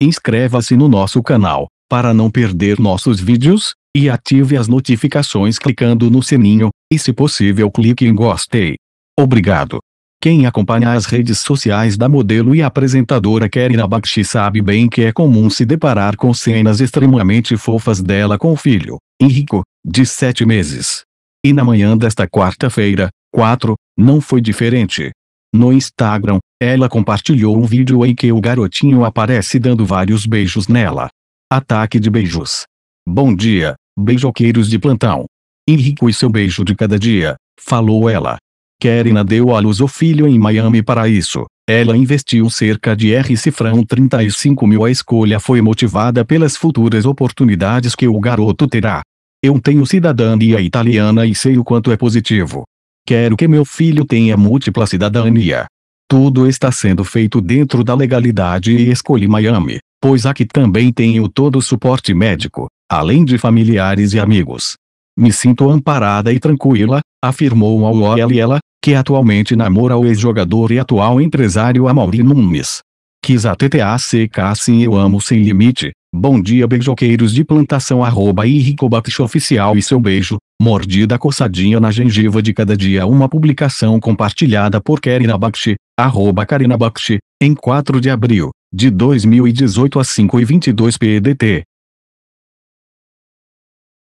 Inscreva-se no nosso canal, para não perder nossos vídeos, e ative as notificações clicando no sininho, e se possível clique em gostei. Obrigado. Quem acompanha as redes sociais da modelo e apresentadora Karen Bakshi sabe bem que é comum se deparar com cenas extremamente fofas dela com o filho, Henrico, de 7 meses. E na manhã desta quarta-feira, 4, não foi diferente. No Instagram, ela compartilhou um vídeo em que o garotinho aparece dando vários beijos nela. Ataque de beijos. Bom dia, beijoqueiros de plantão. Henrico e seu beijo de cada dia, falou ela. Kerina deu à luz o filho em Miami para isso. Ela investiu cerca de R cifrão 35 mil. A escolha foi motivada pelas futuras oportunidades que o garoto terá. Eu tenho cidadania italiana e sei o quanto é positivo. Quero que meu filho tenha múltipla cidadania. Tudo está sendo feito dentro da legalidade e escolhi Miami, pois aqui também tenho todo o suporte médico, além de familiares e amigos. Me sinto amparada e tranquila, afirmou ao Ela, que atualmente namora o ex-jogador e atual empresário Amaury Nunes. Quis a TTACK sim eu amo sem limite. Bom dia beijoqueiros de plantação arroba e Oficial e seu beijo, Mordida coçadinha na gengiva de cada dia Uma publicação compartilhada por Karina Bakshi, arroba Karina Bakshi, em 4 de abril, de 2018 a 5 e 22 PDT.